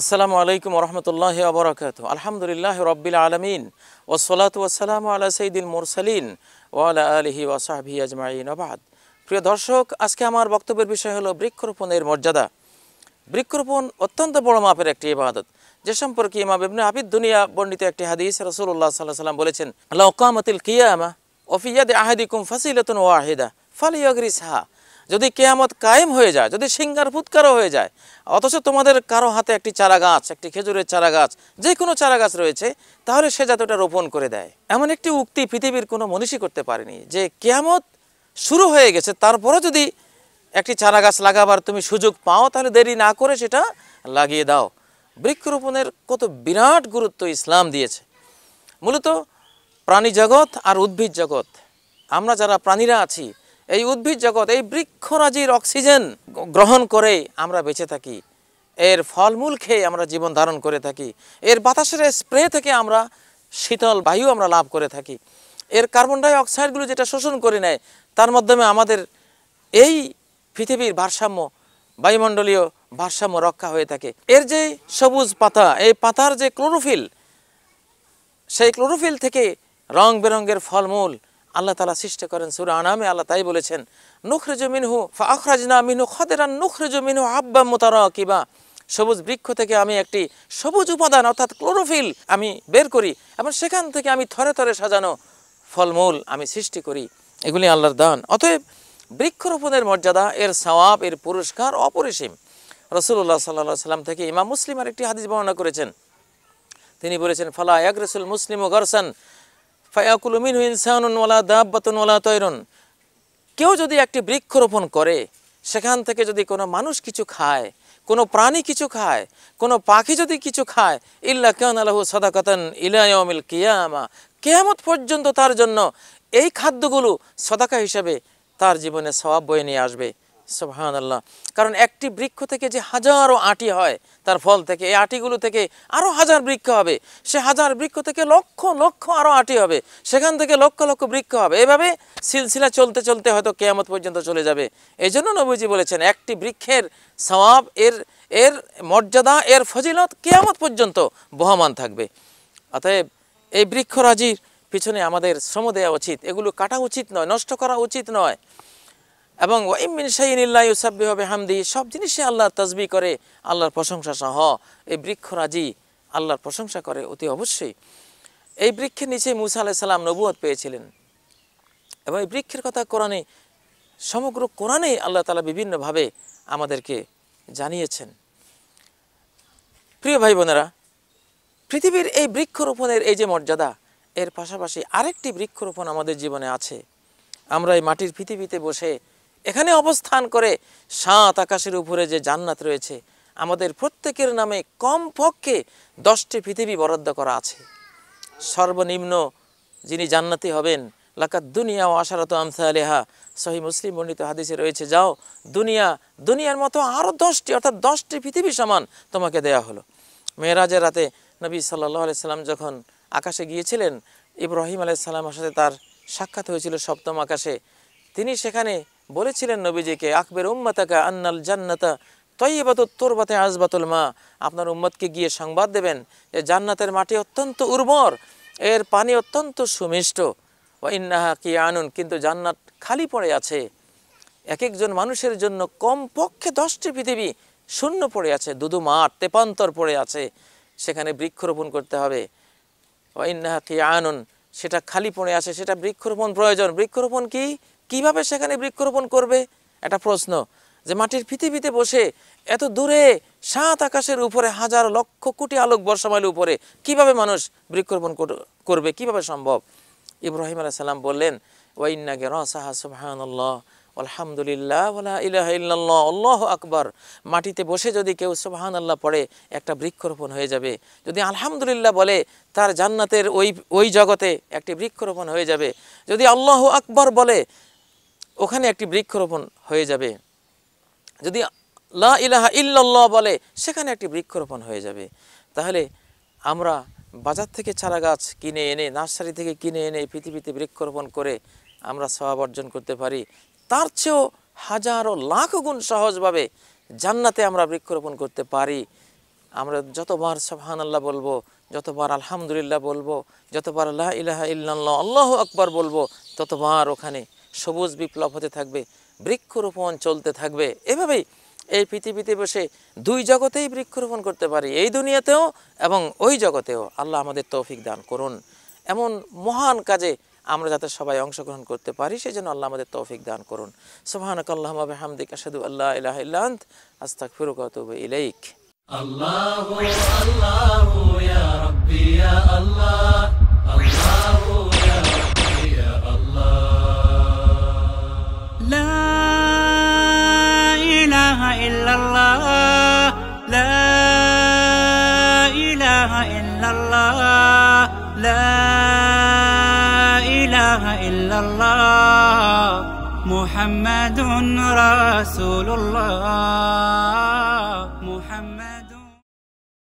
আসসালামু আলাইকুম রহমতুল্লাহ আবরাকাত আলহামদুলিল্লাহ রব্বিল আলমিন ওসলাত ওসালাম আল্লাহ সঈদিল মুরসালিন ওয়ালা আলহি ওয়াসাহি আজমাইন আবাদ প্রিয় দর্শক আজকে আমার বক্তব্যের বিষয় হলো বৃক্ষরোপণের মর্যাদা বৃক্ষরোপণ অত্যন্ত বড় মাপের একটি ইবাদত যে সম্পর্কে ইমাম ইবনে আবিদ দুনিয়া বর্ণিত একটি হাদিস রসুল্লাহ সাল্লাহ সাল্লাম বলেছেন আল্লাহ ওকামতিল কিয়ামা ওফিয়াদ আহাদিকুম ফাসিলতুন ওয়াহিদা ফালিয়াগরিস হা যদি কেয়ামত কায়েম হয়ে যায় যদি সিঙ্গার ফুৎকারও হয়ে যায় অথচ তোমাদের কারো হাতে একটি চারা গাছ একটি খেজুরের চারা গাছ যে কোনো চারা গাছ রয়েছে তাহলে সে যাতে ওটা রোপণ করে দেয় এমন একটি উক্তি পৃথিবীর কোনো মনীষী করতে পারেনি যে কেয়ামত শুরু হয়ে গেছে তারপরও যদি একটি চারা গাছ লাগাবার তুমি সুযোগ পাও তাহলে দেরি না করে সেটা লাগিয়ে দাও বৃক্ষরোপণের কত বিরাট গুরুত্ব ইসলাম দিয়েছে মূলত প্রাণী জগৎ আর উদ্ভিদ জগৎ আমরা যারা প্রাণীরা আছি এই উদ্ভিদ জগৎ এই বৃক্ষরাজির অক্সিজেন গ্রহণ করে আমরা বেঁচে থাকি এর ফলমূল খেয়ে আমরা জীবন ধারণ করে থাকি এর বাতাসের স্প্রে থেকে আমরা শীতল বায়ু আমরা লাভ করে থাকি এর কার্বন ডাই অক্সাইডগুলো যেটা শোষণ করে নেয় তার মাধ্যমে আমাদের এই পৃথিবীর ভারসাম্য বায়ুমণ্ডলীয় ভারসাম্য রক্ষা হয়ে থাকে এর যে সবুজ পাতা এই পাতার যে ক্লোরোফিল সেই ক্লোরোফিল থেকে রং বেরঙ্গের ফলমূল আল্লাহ তালা সৃষ্টি করেন সুর আনামে আল্লাহ তাই বলেছেন নুখরেজু মিনহু আখরাজনা মিনহু খদেরান নুখরেজু মিনহু আব্বা মোতার কিবা সবুজ বৃক্ষ থেকে আমি একটি সবুজ উপাদান অর্থাৎ ক্লোরোফিল আমি বের করি এবং সেখান থেকে আমি থরে থরে সাজানো ফলমূল আমি সৃষ্টি করি এগুলি আল্লাহর দান অতএব বৃক্ষরোপণের মর্যাদা এর সওয়াব এর পুরস্কার অপরিসীম রসুল্লাহ সাল্লা সাল্লাম থেকে ইমাম মুসলিম আর একটি হাদিস বর্ণনা করেছেন তিনি বলেছেন ফালা রসুল মুসলিম ও গরসান ফায়াকুলমিন ইনসানুনওয়ালা দাব্বাতুনওয়ালা তৈরন কেউ যদি একটি বৃক্ষরোপণ করে সেখান থেকে যদি কোনো মানুষ কিছু খায় কোনো প্রাণী কিছু খায় কোনো পাখি যদি কিছু খায় ইল্লা কেন আলাহু সদাকাতন ইলায়মিল কিয়ামা কেয়ামত পর্যন্ত তার জন্য এই খাদ্যগুলো সদাকা হিসাবে তার জীবনে স্বভাব বয়ে নিয়ে আসবে সোহানাল্লাহ কারণ একটি বৃক্ষ থেকে যে হাজারো আটি হয় তার ফল থেকে এই আটিগুলো থেকে আরও হাজার বৃক্ষ হবে সে হাজার বৃক্ষ থেকে লক্ষ লক্ষ আরও আটি হবে সেখান থেকে লক্ষ লক্ষ বৃক্ষ হবে এভাবে সিলসিলা চলতে চলতে হয়তো কেয়ামত পর্যন্ত চলে যাবে এই জন্য নবীজি বলেছেন একটি বৃক্ষের স্বভাব এর এর মর্যাদা এর ফজিলত কেয়ামত পর্যন্ত বহমান থাকবে অতএব এই বৃক্ষরাজির পিছনে আমাদের শ্রম দেওয়া উচিত এগুলো কাটা উচিত নয় নষ্ট করা উচিত নয় এবং ওয়াইমিন সাইনিল্লাহ ইউসাব্বি হবে হামদি সব জিনিসে আল্লাহ তাজবি করে আল্লাহর প্রশংসা সহ এই বৃক্ষরাজি আল্লাহর প্রশংসা করে অতি অবশ্যই এই বৃক্ষের নিচে মুসা আলাহ সাল্লাম নবুয়াদ পেয়েছিলেন এবং এই বৃক্ষের কথা কোরআনে সমগ্র কোরআনে আল্লাহ তালা বিভিন্নভাবে আমাদেরকে জানিয়েছেন প্রিয় ভাই বোনেরা পৃথিবীর এই বৃক্ষরোপণের এই যে মর্যাদা এর পাশাপাশি আরেকটি বৃক্ষরোপণ আমাদের জীবনে আছে আমরা এই মাটির পৃথিবীতে বসে এখানে অবস্থান করে সাত আকাশের উপরে যে জান্নাত রয়েছে আমাদের প্রত্যেকের নামে কমপক্ষে দশটি পৃথিবী বরাদ্দ করা আছে সর্বনিম্ন যিনি জান্নাতি হবেন লাকাত দুনিয়া ও আশারত আমসা আলিহা সহি মুসলিম মন্ডিত হাদিসে রয়েছে যাও দুনিয়া দুনিয়ার মতো আরও দশটি অর্থাৎ দশটি পৃথিবী সমান তোমাকে দেয়া হলো মেয়েরাজের রাতে নবী সাল্লাহ আলাইসাল্লাম যখন আকাশে গিয়েছিলেন ইব্রাহিম আলাইসাল্লামের সাথে তার সাক্ষাৎ হয়েছিল সপ্তম আকাশে তিনি সেখানে বলেছিলেন নবীজিকে আকবের উম্মাতাকা আন্নাল জান্নাতা তৈবাত তোরবাতে আজবাতুল মা আপনার উম্মতকে গিয়ে সংবাদ দেবেন যে জান্নাতের মাটি অত্যন্ত উর্বর এর পানি অত্যন্ত সুমিষ্ট ও ইন্নাহা কি আনুন কিন্তু জান্নাত খালি পড়ে আছে এক একজন মানুষের জন্য কমপক্ষে দশটি পৃথিবী শূন্য পড়ে আছে দুদু মাঠ তেপান্তর পড়ে আছে সেখানে বৃক্ষরোপণ করতে হবে ও ইন্নাহা কি আনুন সেটা খালি পড়ে আছে সেটা বৃক্ষরোপণ প্রয়োজন বৃক্ষরোপণ কি কিভাবে সেখানে বৃক্ষরোপণ করবে একটা প্রশ্ন যে মাটির পৃথিবীতে বসে এত দূরে সাত আকাশের উপরে হাজার লক্ষ কোটি আলোক বর্ষমাইলের উপরে কিভাবে মানুষ বৃক্ষরোপণ করবে কিভাবে সম্ভব ইব্রাহিম আলাহ সাল্লাম বললেন ওয়াইনাকে রসাহা সুবাহান্লাহ আলহামদুলিল্লাহ আল্লাহ আকবর মাটিতে বসে যদি কেউ সুবাহান আল্লাহ পড়ে একটা বৃক্ষরোপণ হয়ে যাবে যদি আলহামদুলিল্লাহ বলে তার জান্নাতের ওই ওই জগতে একটি বৃক্ষরোপণ হয়ে যাবে যদি আল্লাহ আকবর বলে ওখানে একটি বৃক্ষরোপণ হয়ে যাবে যদি লা ইলাহা ইল্লাল্লাহ বলে সেখানে একটি বৃক্ষরোপণ হয়ে যাবে তাহলে আমরা বাজার থেকে চারা গাছ কিনে এনে নার্সারি থেকে কিনে এনে পৃথিবীতে বৃক্ষরোপণ করে আমরা স্বভাব অর্জন করতে পারি তার চেয়েও হাজারো লাখ গুণ সহজভাবে জান্নাতে আমরা বৃক্ষরোপণ করতে পারি আমরা যতবার সাহান আল্লাহ বলবো যতবার আলহামদুলিল্লাহ বলবো যতবার আল্লাহ ইলাহা ইল্লাল্লাহ আল্লাহ আকবার বলবো ততবার ওখানে সবুজ বিপ্লব হতে থাকবে বৃক্ষরোপণ চলতে থাকবে এভাবেই এই পৃথিবীতে বসে দুই জগতেই বৃক্ষরোপণ করতে পারি এই দুনিয়াতেও এবং ওই জগতেও আল্লাহ আমাদের তৌফিক দান করুন এমন মহান কাজে আমরা যাতে সবাই অংশগ্রহণ করতে পারি সেই জন্য আল্লাহ আমাদের তৌফিক দান করুন সোহানক আল্লাহ হামদিক আসাদু আল্লাহ ইলাহ ইল্লান্ত আস্তাক ফিরুকাত ইলাইক الله الله ya ربي يا إله إلا الله محمد رسول الله